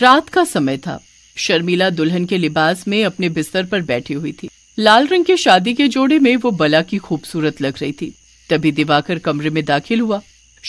रात का समय था शर्मिला दुल्हन के लिबास में अपने बिस्तर पर बैठी हुई थी लाल रंग के शादी के जोड़े में वो बला की खूबसूरत लग रही थी तभी दिवाकर कमरे में दाखिल हुआ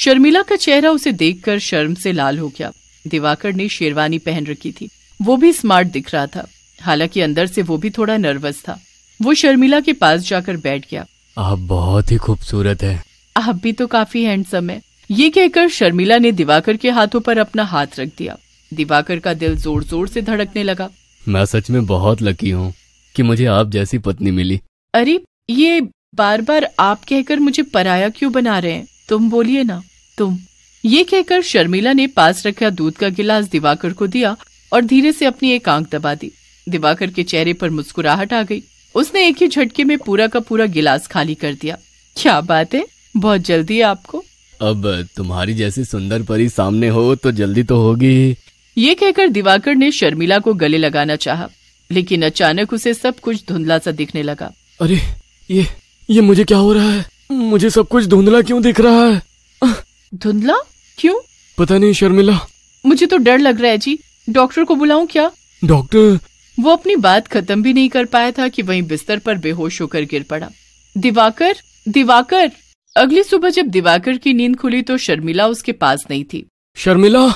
शर्मिला का चेहरा उसे देखकर शर्म से लाल हो गया दिवाकर ने शेरवानी पहन रखी थी वो भी स्मार्ट दिख रहा था हालांकि अंदर से वो भी थोड़ा नर्वस था वो शर्मिला के पास जाकर बैठ गया आप बहुत ही खूबसूरत है आप भी तो काफी हैंडसम है ये कहकर शर्मिला ने दिवाकर के हाथों पर अपना हाथ रख दिया दिवाकर का दिल जोर जोर से धड़कने लगा मैं सच में बहुत लकी हूँ कि मुझे आप जैसी पत्नी मिली अरे ये बार बार आप कहकर मुझे पराया क्यों बना रहे हैं तुम बोलिए ना तुम ये कहकर शर्मिला ने पास रखा दूध का गिलास दिवाकर को दिया और धीरे से अपनी एक आंख दबा दी दिवाकर के चेहरे पर मुस्कुराहट आ गई उसने एक ही झटके में पूरा का पूरा गिलास खाली कर दिया क्या बात है बहुत जल्दी है आपको अब तुम्हारी जैसी सुंदर परी सामने हो तो जल्दी तो होगी ये कहकर दिवाकर ने शर्मिला को गले लगाना चाहा, लेकिन अचानक उसे सब कुछ धुंधला सा दिखने लगा अरे ये ये मुझे क्या हो रहा है मुझे सब कुछ धुंधला क्यों दिख रहा है धुंधला क्यों पता नहीं शर्मिला मुझे तो डर लग रहा है जी डॉक्टर को बुलाऊं क्या डॉक्टर वो अपनी बात खत्म भी नहीं कर पाया था कि वहीं बिस्तर पर बेहोश होकर गिर पड़ा दिवाकर दिवाकर अगली सुबह जब दिवाकर की नींद खुली तो शर्मिला उसके पास नहीं थी शर्मिला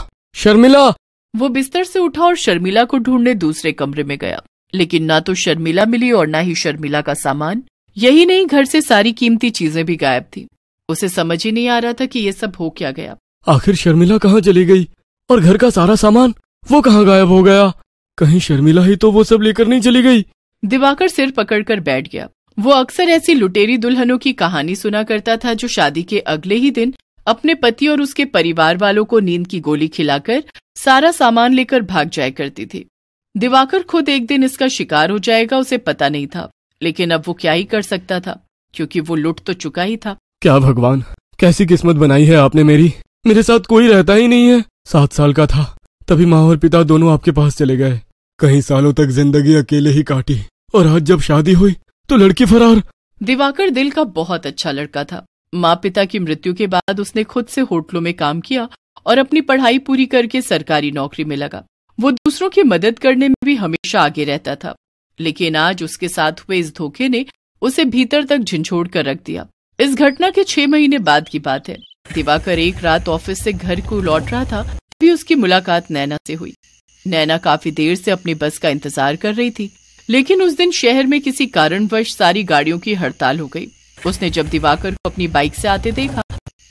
शर्मिला वो बिस्तर से उठा और शर्मिला को ढूंढने दूसरे कमरे में गया लेकिन ना तो शर्मिला मिली और ना ही शर्मिला का सामान यही नहीं घर से सारी कीमती चीजें भी गायब थी उसे समझ ही नहीं आ रहा था कि ये सब हो क्या गया आखिर शर्मिला कहाँ चली गई और घर का सारा सामान वो कहाँ गायब हो गया कहीं शर्मिला ही तो वो सब लेकर नहीं चली गई दिवाकर सिर पकड़कर बैठ गया वो अक्सर ऐसी लुटेरी दुल्हनों की कहानी सुना करता था जो शादी के अगले ही दिन अपने पति और उसके परिवार वालों को नींद की गोली खिलाकर सारा सामान लेकर भाग जाया करती थी दिवाकर खुद एक दिन इसका शिकार हो जाएगा उसे पता नहीं था लेकिन अब वो क्या ही कर सकता था क्योंकि वो लुट तो चुका ही था क्या भगवान कैसी किस्मत बनाई है आपने मेरी मेरे साथ कोई रहता ही नहीं है सात साल का था तभी माँ और पिता दोनों आपके पास चले गए कई सालों तक जिंदगी अकेले ही काटी और आज जब शादी हुई तो लड़की फरार दिवाकर दिल का बहुत अच्छा लड़का था माँ पिता की मृत्यु के बाद उसने खुद से होटलों में काम किया और अपनी पढ़ाई पूरी करके सरकारी नौकरी में लगा वो दूसरों की मदद करने में भी हमेशा आगे रहता था लेकिन आज उसके साथ हुए इस धोखे ने उसे भीतर तक झिझोड़ कर रख दिया इस घटना के छह महीने बाद की बात है दिवाकर एक रात ऑफिस से घर को लौट रहा था तभी उसकी मुलाकात नैना से हुई नैना काफी देर से अपनी बस का इंतजार कर रही थी लेकिन उस दिन शहर में किसी कारणवश सारी गाड़ियों की हड़ताल हो गई उसने जब दिवाकर को अपनी बाइक से आते देखा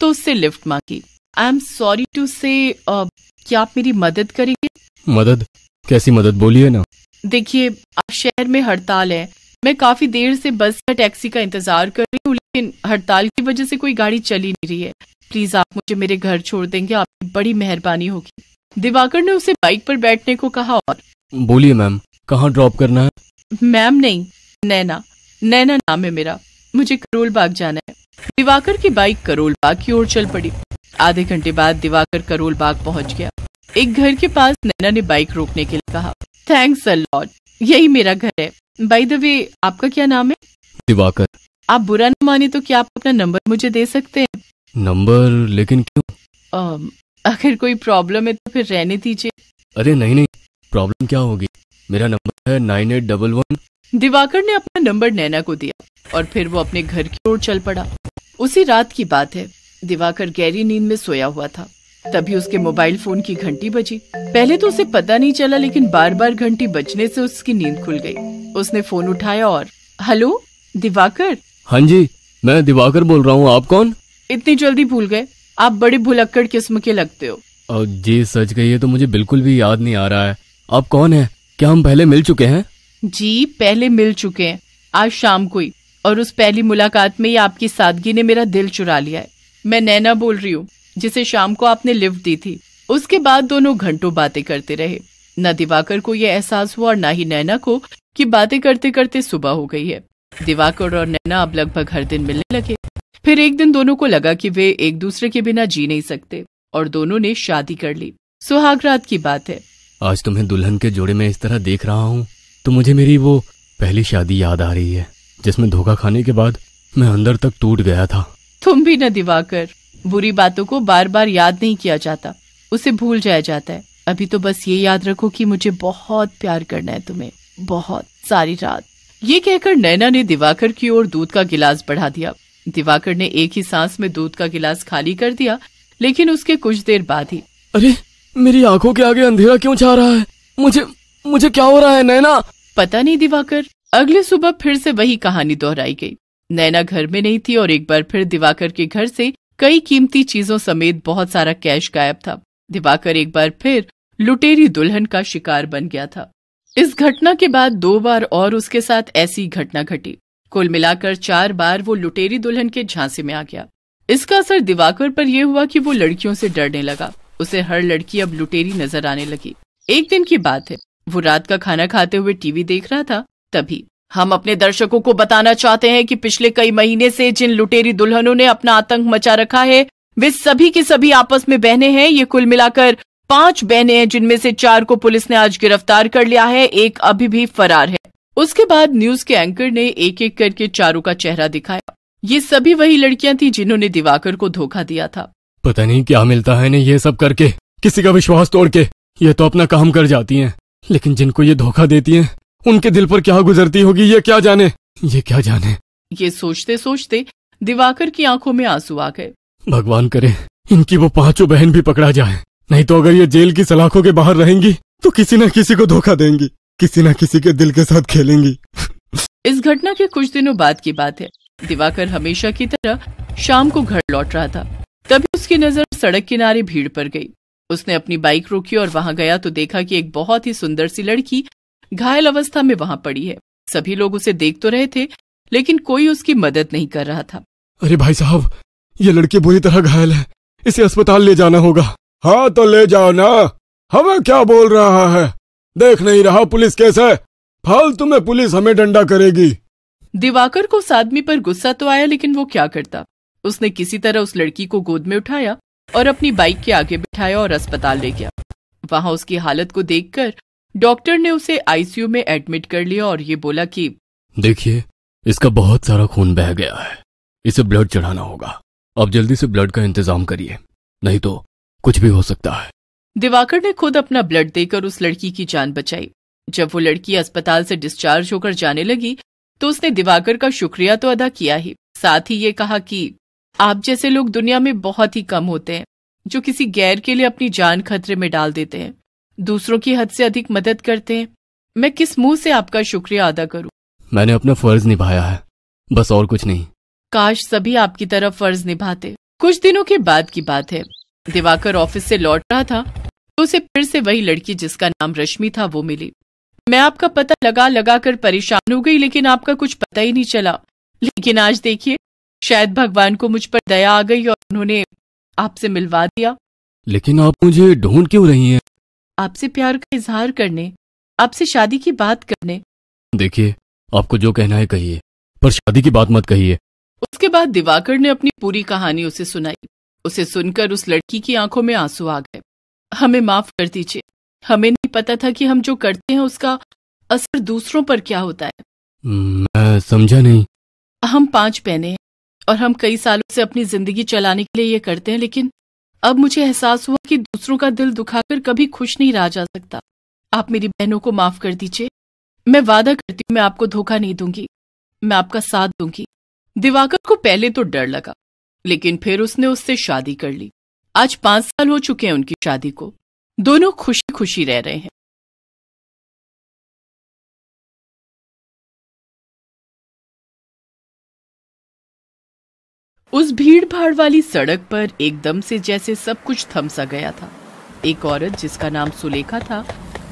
तो उससे लिफ्ट मांगी आई एम सॉरी टू से क्या आप मेरी मदद करेंगे मदद कैसी मदद बोलिए ना देखिए आप शहर में हड़ताल है मैं काफी देर से बस या टैक्सी का इंतजार कर रही हूँ लेकिन हड़ताल की वजह से कोई गाड़ी चली नहीं रही है प्लीज आप मुझे मेरे घर छोड़ देंगे आपकी बड़ी मेहरबानी होगी दिवाकर ने उसे बाइक पर बैठने को कहा और बोलिए मैम कहाँ ड्रॉप करना है मैम नहीं नैना नैना नाम है मेरा मुझे करोल बाग जाना है दिवाकर की बाइक करोल बाग की ओर चल पड़ी आधे घंटे बाद दिवाकर करोल बाग पहुंच गया एक घर के पास नैना ने बाइक रोकने के लिए कहा थैंक्स अ लॉट यही मेरा घर है बाय द वे आपका क्या नाम है दिवाकर आप बुरा न माने तो क्या आप अपना नंबर मुझे दे सकते हैं नंबर लेकिन क्यों अगर कोई प्रॉब्लम है तो फिर रहने दीजिए अरे नहीं नहीं प्रॉब्लम क्या होगी मेरा नंबर है nine eight double one Divakar ने अपना नंबर नैना को दिया और फिर वो अपने घर की ओर चल पड़ा उसी रात की बात है दिवाकर गहरी नींद में सोया हुआ था तभी उसके मोबाइल फोन की घंटी बजी पहले तो उसे पता नहीं चला लेकिन बार बार घंटी बजने से उसकी नींद खुल गई उसने फोन उठाया और हेलो दिवाकर हाँ जी मैं दिवाकर बोल रहा हूँ आप कौन इतनी जल्दी भूल गए आप बड़े भुलक्कड़ किस्म के लगते हो जी सच कहिए तो मुझे बिल्कुल भी याद नहीं आ रहा है आप कौन है क्या हम पहले मिल चुके हैं जी पहले मिल चुके हैं आज शाम को ही और उस पहली मुलाकात में ही आपकी सादगी ने मेरा दिल चुरा लिया है मैं नैना बोल रही हूँ जिसे शाम को आपने लिफ्ट दी थी उसके बाद दोनों घंटों बातें करते रहे न दिवाकर को यह एहसास हुआ और न ही नैना को कि बातें करते करते सुबह हो गई है दिवाकर और नैना अब लगभग हर दिन मिलने लगे फिर एक दिन दोनों को लगा कि वे एक दूसरे के बिना जी नहीं सकते और दोनों ने शादी कर ली सुहाग रात की बात है आज तुम्हें दुल्हन के जोड़े में इस तरह देख रहा हूँ तो मुझे मेरी वो पहली शादी याद आ रही है जिसमें धोखा खाने के बाद मैं अंदर तक टूट गया था तुम भी न दिवाकर बुरी बातों को बार बार याद नहीं किया जाता उसे भूल जाया जाता है अभी तो बस ये याद रखो कि मुझे बहुत प्यार करना है तुम्हें बहुत सारी रात ये कहकर नैना ने दिवाकर की ओर दूध का गिलास बढ़ा दिया दिवाकर ने एक ही सांस में दूध का गिलास खाली कर दिया लेकिन उसके कुछ देर बाद ही अरे मेरी आंखों के आगे अंधेरा क्यों छा रहा है मुझे मुझे क्या हो रहा है नैना पता नहीं दिवाकर अगले सुबह फिर से वही कहानी दोहराई गई नैना घर में नहीं थी और एक बार फिर दिवाकर के घर से कई कीमती चीजों समेत बहुत सारा कैश गायब था दिवाकर एक बार फिर लुटेरी दुल्हन का शिकार बन गया था इस घटना के बाद दो बार और उसके साथ ऐसी घटना घटी कुल मिलाकर चार बार वो लुटेरी दुल्हन के झांसे में आ गया इसका असर दिवाकर पर यह हुआ कि वो लड़कियों से डरने लगा उसे हर लड़की अब लुटेरी नजर आने लगी एक दिन की बात है वो रात का खाना खाते हुए टीवी देख रहा था तभी हम अपने दर्शकों को बताना चाहते हैं कि पिछले कई महीने से जिन लुटेरी दुल्हनों ने अपना आतंक मचा रखा है वे सभी के सभी आपस में बहने हैं ये कुल मिलाकर पांच बहने हैं जिनमें से चार को पुलिस ने आज गिरफ्तार कर लिया है एक अभी भी फरार है उसके बाद न्यूज के एंकर ने एक एक करके चारों का चेहरा दिखाया ये सभी वही लड़कियां थी जिन्होंने दिवाकर को धोखा दिया था पता नहीं क्या मिलता है ने ये सब करके किसी का विश्वास तोड़ के ये तो अपना काम कर जाती हैं लेकिन जिनको ये धोखा देती हैं उनके दिल पर क्या गुजरती होगी ये क्या जाने ये क्या जाने ये सोचते सोचते दिवाकर की आंखों में आंसू आ गए भगवान करे इनकी वो पांचों बहन भी पकड़ा जाए नहीं तो अगर ये जेल की सलाखों के बाहर रहेंगी तो किसी न किसी को धोखा देंगी किसी न किसी के दिल के साथ खेलेंगी इस घटना के कुछ दिनों बाद की बात है दिवाकर हमेशा की तरह शाम को घर लौट रहा था तभी उसकी नजर सड़क किनारे भीड़ पर गई उसने अपनी बाइक रोकी और वहां गया तो देखा कि एक बहुत ही सुंदर सी लड़की घायल अवस्था में वहां पड़ी है सभी लोग उसे देख तो रहे थे लेकिन कोई उसकी मदद नहीं कर रहा था अरे भाई साहब ये लड़की बुरी तरह घायल है इसे अस्पताल ले जाना होगा हाँ तो ले जाओ ना हमें क्या बोल रहा है देख नहीं रहा पुलिस कैसे फालतू में पुलिस हमें डंडा करेगी दिवाकर को उस आदमी पर गुस्सा तो आया लेकिन वो क्या करता उसने किसी तरह उस लड़की को गोद में उठाया और अपनी बाइक के आगे बिठाया और अस्पताल ले गया वहां उसकी हालत को देखकर डॉक्टर ने उसे आईसीयू में एडमिट कर लिया और ये बोला कि देखिए इसका बहुत सारा खून बह गया है इसे ब्लड चढ़ाना होगा अब जल्दी से ब्लड का इंतजाम करिए नहीं तो कुछ भी हो सकता है दिवाकर ने खुद अपना ब्लड देकर उस लड़की की जान बचाई जब वो लड़की अस्पताल से डिस्चार्ज होकर जाने लगी तो उसने दिवाकर का शुक्रिया तो अदा किया ही साथ ही ये कहा कि आप जैसे लोग दुनिया में बहुत ही कम होते हैं जो किसी गैर के लिए अपनी जान खतरे में डाल देते हैं दूसरों की हद से अधिक मदद करते हैं मैं किस मुंह से आपका शुक्रिया अदा करूं? मैंने अपना फर्ज निभाया है बस और कुछ नहीं काश सभी आपकी तरफ फर्ज निभाते कुछ दिनों के बाद की बात है दिवाकर ऑफिस से लौट रहा था तो उसे फिर से वही लड़की जिसका नाम रश्मि था वो मिली मैं आपका पता लगा लगा कर परेशान हो गई लेकिन आपका कुछ पता ही नहीं चला लेकिन आज देखिए शायद भगवान को मुझ पर दया आ गई और उन्होंने आपसे मिलवा दिया लेकिन आप मुझे ढूंढ क्यों रही हैं? आपसे प्यार का इजहार करने आपसे शादी की बात करने देखिए आपको जो कहना है कहिए पर शादी की बात मत कहिए उसके बाद दिवाकर ने अपनी पूरी कहानी उसे सुनाई उसे सुनकर उस लड़की की आंखों में आंसू आ गए हमें माफ कर दीजिए हमें नहीं पता था कि हम जो करते हैं उसका असर दूसरों पर क्या होता है हम्म, मैं समझा नहीं हम पांच बहने हैं और हम कई सालों से अपनी जिंदगी चलाने के लिए ये करते हैं लेकिन अब मुझे एहसास हुआ कि दूसरों का दिल दुखाकर कभी खुश नहीं रहा जा सकता आप मेरी बहनों को माफ कर दीजिए मैं वादा करती हूँ मैं आपको धोखा नहीं दूंगी मैं आपका साथ दूंगी दिवाकर को पहले तो डर लगा लेकिन फिर उसने उससे शादी कर ली आज पांच साल हो चुके हैं उनकी शादी को दोनों खुशी खुशी रह रहे हैं उस भीड़ भाड़ वाली सड़क पर एकदम से जैसे सब कुछ थम सा गया था एक औरत जिसका नाम सुलेखा था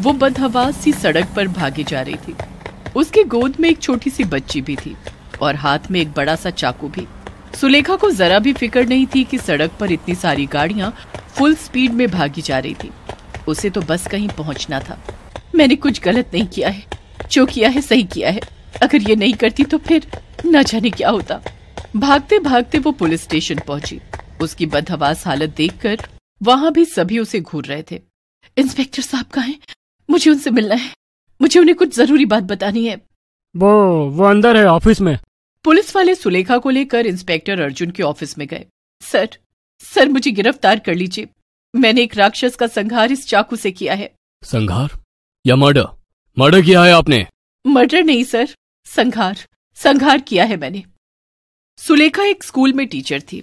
वो बदहवास सी सड़क पर भागी जा रही थी उसकी गोद में एक छोटी सी बच्ची भी थी और हाथ में एक बड़ा सा चाकू भी सुलेखा को जरा भी फिक्र नहीं थी कि सड़क पर इतनी सारी गाड़ियां फुल स्पीड में भागी जा रही थी उसे तो बस कहीं पहुंचना था मैंने कुछ गलत नहीं किया है जो किया है सही किया है अगर ये नहीं करती तो फिर न जाने क्या होता भागते भागते वो पुलिस स्टेशन पहुंची उसकी बदहवास हालत देखकर वहां भी सभी उसे घूर रहे थे इंस्पेक्टर साहब कहा है मुझे उनसे मिलना है मुझे उन्हें कुछ जरूरी बात बतानी है वो वो अंदर है ऑफिस में पुलिस वाले सुलेखा को लेकर इंस्पेक्टर अर्जुन के ऑफिस में गए सर सर मुझे गिरफ्तार कर लीजिए मैंने एक राक्षस का संघार इस चाकू से किया है संघार या मर्डर मर्डर किया है आपने मर्डर नहीं सर संघार संघार किया है मैंने सुलेखा एक स्कूल में टीचर थी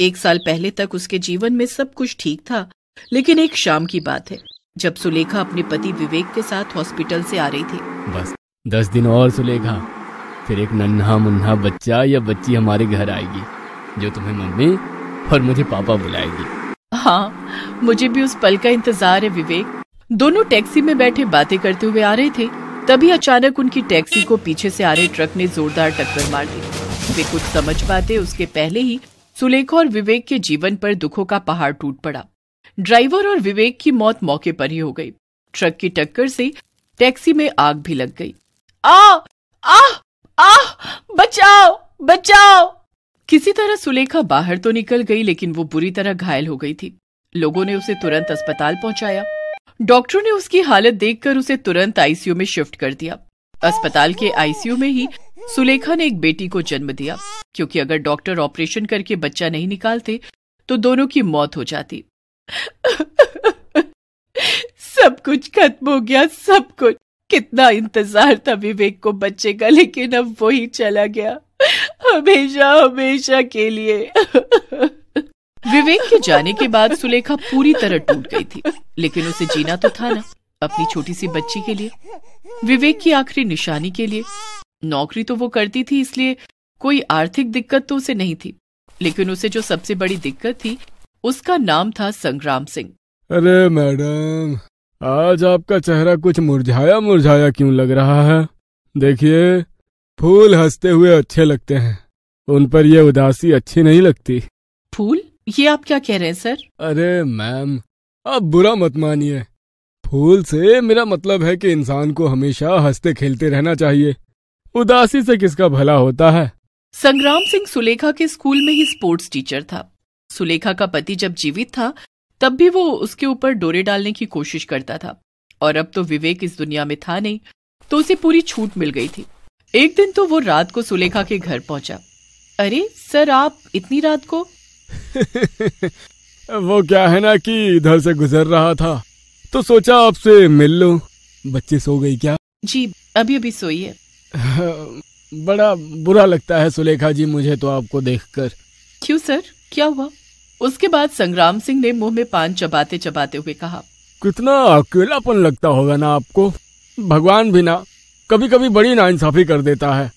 एक साल पहले तक उसके जीवन में सब कुछ ठीक था लेकिन एक शाम की बात है जब सुलेखा अपने पति विवेक के साथ हॉस्पिटल से आ रही थी बस दस दिन और सुलेखा फिर एक नन्हा मुन्हा बच्चा या बच्ची हमारे घर आएगी जो तुम्हें मम्मी और मुझे पापा बुलाएगी हाँ मुझे भी उस पल का इंतजार है विवेक दोनों टैक्सी में बैठे बातें करते हुए आ रहे थे तभी अचानक उनकी टैक्सी को पीछे से आ रहे ट्रक ने जोरदार टक्कर मार दी वे कुछ समझ पाते उसके पहले ही सुलेखा और विवेक के जीवन पर दुखों का पहाड़ टूट पड़ा ड्राइवर और विवेक की मौत मौके पर ही हो गई ट्रक की टक्कर से टैक्सी में आग भी लग गई आ आ आ बचाओ बचाओ किसी तरह सुलेखा बाहर तो निकल गई लेकिन वो बुरी तरह घायल हो गई थी लोगों ने उसे तुरंत अस्पताल पहुंचाया डॉक्टरों ने उसकी हालत देखकर उसे तुरंत आईसीयू में शिफ्ट कर दिया अस्पताल के आईसीयू में ही सुलेखा ने एक बेटी को जन्म दिया क्योंकि अगर डॉक्टर ऑपरेशन करके बच्चा नहीं निकालते तो दोनों की मौत हो जाती सब कुछ खत्म हो गया सब कुछ कितना इंतजार था विवेक को बच्चे का लेकिन अब वो ही चला गया हमेशा हमेशा के लिए विवेक के जाने के बाद सुलेखा पूरी तरह टूट गई थी लेकिन उसे जीना तो था ना अपनी छोटी सी बच्ची के लिए विवेक की आखिरी निशानी के लिए नौकरी तो वो करती थी इसलिए कोई आर्थिक दिक्कत तो उसे नहीं थी लेकिन उसे जो सबसे बड़ी दिक्कत थी उसका नाम था संग्राम सिंह अरे मैडम आज आपका चेहरा कुछ मुरझाया मुरझाया क्यों लग रहा है देखिए फूल हंसते हुए अच्छे लगते हैं उन पर यह उदासी अच्छी नहीं लगती फूल ये आप क्या कह रहे हैं सर अरे मैम आप बुरा मत मानिए फूल से मेरा मतलब है कि इंसान को हमेशा हंसते खेलते रहना चाहिए उदासी से किसका भला होता है संग्राम सिंह सुलेखा के स्कूल में ही स्पोर्ट्स टीचर था सुलेखा का पति जब जीवित था तब भी वो उसके ऊपर डोरे डालने की कोशिश करता था और अब तो विवेक इस दुनिया में था नहीं तो उसे पूरी छूट मिल गई थी एक दिन तो वो रात को सुलेखा के घर पहुंचा अरे सर आप इतनी रात को वो क्या है ना कि इधर से गुजर रहा था तो सोचा आपसे मिल लो बच्चे सो गई क्या जी अभी अभी सोई है बड़ा बुरा लगता है सुलेखा जी मुझे तो आपको देखकर क्यों सर क्या हुआ उसके बाद संग्राम सिंह ने मुंह में पान चबाते चबाते हुए कहा कितना अकेलापन लगता होगा ना आपको भगवान भी ना कभी कभी बड़ी नाइंसाफी कर देता है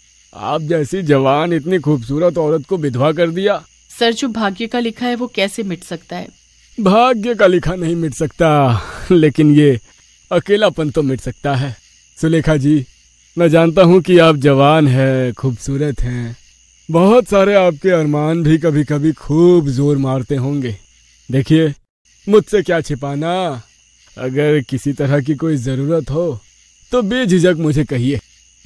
आप जैसी जवान इतनी खूबसूरत औरत को विधवा कर दिया सर जो भाग्य का लिखा है वो कैसे मिट सकता है भाग्य का लिखा नहीं मिट सकता लेकिन ये अकेलापन तो मिट सकता है सुलेखा जी मैं जानता हूँ कि आप जवान हैं खूबसूरत हैं बहुत सारे आपके अरमान भी कभी कभी खूब जोर मारते होंगे देखिए मुझसे क्या छिपाना अगर किसी तरह की कोई जरूरत हो तो बेझिझक मुझे कहिए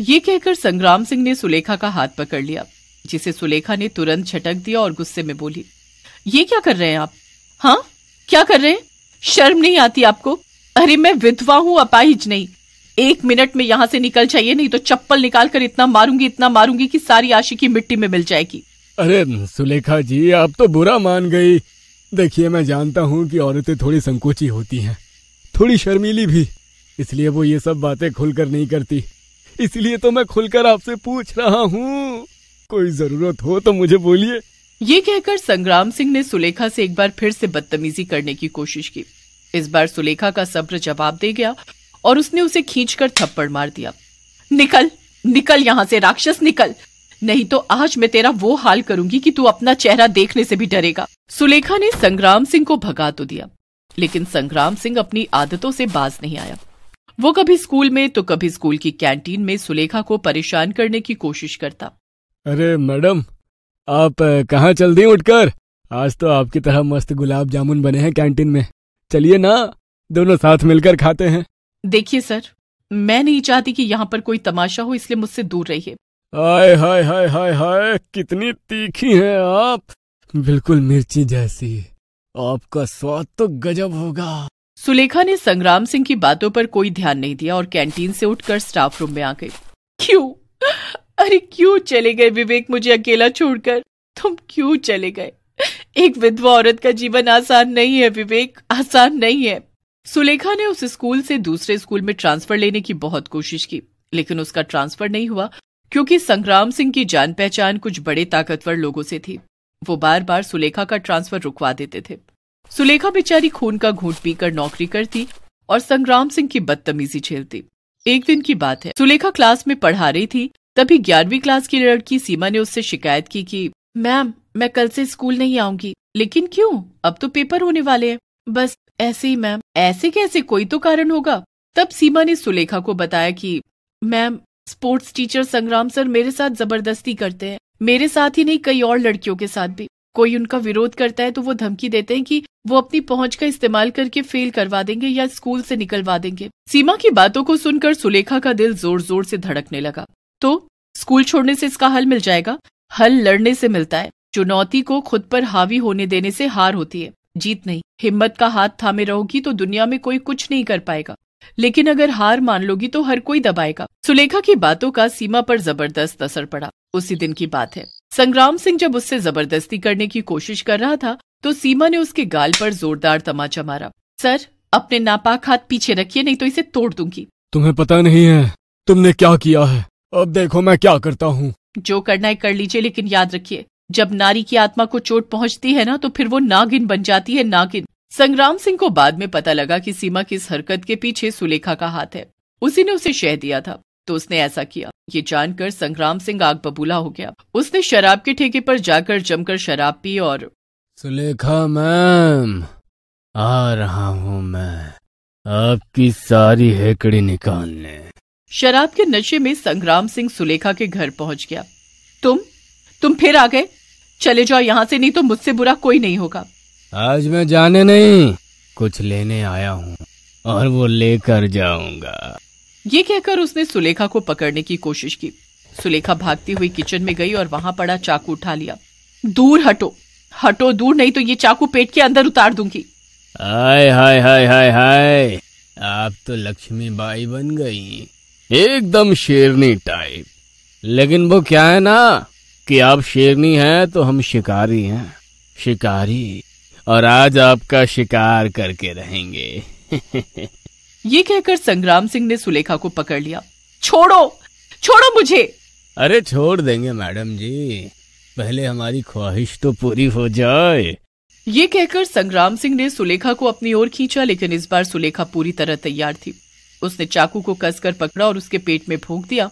ये कहकर संग्राम सिंह ने सुलेखा का हाथ पकड़ लिया जिसे सुलेखा ने तुरंत झटक दिया और गुस्से में बोली ये क्या कर रहे हैं आप हाँ क्या कर रहे हैं शर्म नहीं आती आपको अरे मैं विधवा हूँ अपाहिज नहीं एक मिनट में यहां से निकल जाइए नहीं तो चप्पल निकाल कर इतना मारूंगी इतना मारूंगी कि सारी आशी की मिट्टी में मिल जाएगी अरे सुलेखा जी आप तो बुरा मान गई देखिए मैं जानता हूँ कि औरतें थोड़ी संकोची होती हैं थोड़ी शर्मीली भी इसलिए वो ये सब बातें खुलकर नहीं करती इसलिए तो मैं खुलकर आपसे पूछ रहा हूँ कोई जरूरत हो तो मुझे बोलिए ये कहकर संग्राम सिंह ने सुलेखा से एक बार फिर से बदतमीजी करने की कोशिश की इस बार सुलेखा का सब्र जवाब दे गया और उसने उसे खींचकर थप्पड़ मार दिया निकल निकल यहां से राक्षस निकल नहीं तो आज मैं तेरा वो हाल करूंगी कि तू अपना चेहरा देखने से भी डरेगा सुलेखा ने संग्राम सिंह को भगा तो दिया लेकिन संग्राम सिंह अपनी आदतों से बाज नहीं आया वो कभी स्कूल में तो कभी स्कूल की कैंटीन में सुलेखा को परेशान करने की कोशिश करता अरे मैडम आप कहाँ चल दी उठकर आज तो आपकी तरह मस्त गुलाब जामुन बने हैं कैंटीन में चलिए ना दोनों साथ मिलकर खाते हैं देखिए सर मैं नहीं चाहती कि यहाँ पर कोई तमाशा हो इसलिए मुझसे दूर रहिए हाय हाय हाय हाय हाय कितनी तीखी हैं आप बिल्कुल मिर्ची जैसी आपका स्वाद तो गजब होगा सुलेखा ने संग्राम सिंह की बातों पर कोई ध्यान नहीं दिया और कैंटीन से उठकर स्टाफ रूम में आ गई क्यों अरे क्यों चले गए विवेक मुझे अकेला छोड़कर तुम क्यों चले गए एक विधवा औरत का जीवन आसान नहीं है विवेक आसान नहीं है सुलेखा ने उस स्कूल से दूसरे स्कूल में ट्रांसफर लेने की बहुत कोशिश की लेकिन उसका ट्रांसफर नहीं हुआ क्योंकि संग्राम सिंह की जान पहचान कुछ बड़े ताकतवर लोगों से थी वो बार बार सुलेखा का ट्रांसफर रुकवा देते थे सुलेखा बेचारी खून का घूट पीकर नौकरी करती और संग्राम सिंह की बदतमीजी झेलती एक दिन की बात है सुलेखा क्लास में पढ़ा रही थी तभी ग्यारहवीं क्लास की लड़की सीमा ने उससे शिकायत की कि मैम मैं कल से स्कूल नहीं आऊंगी लेकिन क्यों अब तो पेपर होने वाले हैं बस ऐसे ही मैम ऐसे कैसे कोई तो कारण होगा तब सीमा ने सुलेखा को बताया कि ma'am sports teacher Sangram sir मेरे साथ जबरदस्ती करते हैं मेरे साथ ही नहीं कई और लड़कियों के साथ भी कोई उनका विरोध करता है तो वो धमकी देते हैं कि वो अपनी पहुंच का इस्तेमाल करके फेल करवा देंगे या स्कूल से निकलवा देंगे सीमा की बातों को सुनकर सुलेखा का दिल जोर जोर से धड़कने लगा तो स्कूल छोड़ने से इसका हल मिल जाएगा हल लड़ने से मिलता है चुनौती को खुद पर हावी होने देने से हार होती है जीत नहीं हिम्मत का हाथ थामे रहोगी तो दुनिया में कोई कुछ नहीं कर पाएगा लेकिन अगर हार मान लोगी तो हर कोई दबाएगा सुलेखा की बातों का सीमा पर जबरदस्त असर पड़ा उसी दिन की बात है संग्राम सिंह जब उससे जबरदस्ती करने की कोशिश कर रहा था तो सीमा ने उसके गाल पर जोरदार तमाचा मारा सर अपने नापाक हाथ पीछे रखिए नहीं तो इसे तोड़ दूंगी तुम्हें पता नहीं है तुमने क्या किया है अब देखो मैं क्या करता हूँ जो करना है कर लीजिए लेकिन याद रखिए जब नारी की आत्मा को चोट पहुंचती है ना तो फिर वो नागिन बन जाती है नागिन संग्राम सिंह को बाद में पता लगा कि सीमा की इस हरकत के पीछे सुलेखा का हाथ है उसी ने उसे शह दिया था तो उसने ऐसा किया ये जानकर संग्राम सिंह आग बबूला हो गया उसने शराब के ठेके पर जाकर जमकर शराब पी और सुलेखा मैम आ रहा हूँ मैं आपकी सारी हेकड़ी निकालने शराब के नशे में संग्राम सिंह सुलेखा के घर पहुंच गया तुम तुम फिर आ गए चले जाओ यहाँ से नहीं तो मुझसे बुरा कोई नहीं होगा आज मैं जाने नहीं कुछ लेने आया हूँ और वो लेकर जाऊंगा ये कहकर उसने सुलेखा को पकड़ने की कोशिश की सुलेखा भागती हुई किचन में गई और वहाँ पड़ा चाकू उठा लिया दूर हटो हटो दूर नहीं तो ये चाकू पेट के अंदर उतार दूंगी हाय हाय हाय हाय हाय आप तो लक्ष्मी बाई बन गई एकदम शेरनी टाइप लेकिन वो क्या है ना कि आप शेरनी हैं तो हम शिकारी हैं शिकारी और आज आपका शिकार करके रहेंगे ये कहकर संग्राम सिंह ने सुलेखा को पकड़ लिया छोड़ो छोड़ो मुझे अरे छोड़ देंगे मैडम जी पहले हमारी ख्वाहिश तो पूरी हो जाए ये कहकर संग्राम सिंह ने सुलेखा को अपनी ओर खींचा लेकिन इस बार सुलेखा पूरी तरह तैयार थी उसने चाकू को कसकर पकड़ा और उसके पेट में फूक दिया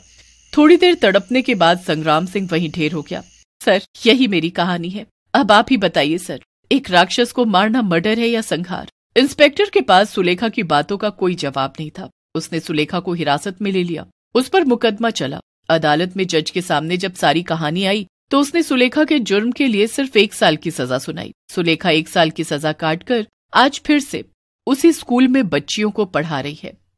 थोड़ी देर तड़पने के बाद संग्राम सिंह वहीं ढेर हो गया सर यही मेरी कहानी है अब आप ही बताइए सर एक राक्षस को मारना मर्डर है या संघार इंस्पेक्टर के पास सुलेखा की बातों का कोई जवाब नहीं था उसने सुलेखा को हिरासत में ले लिया उस पर मुकदमा चला अदालत में जज के सामने जब सारी कहानी आई तो उसने सुलेखा के जुर्म के लिए सिर्फ एक साल की सजा सुनाई सुलेखा एक साल की सजा काट कर आज फिर से उसी स्कूल में बच्चियों को पढ़ा रही है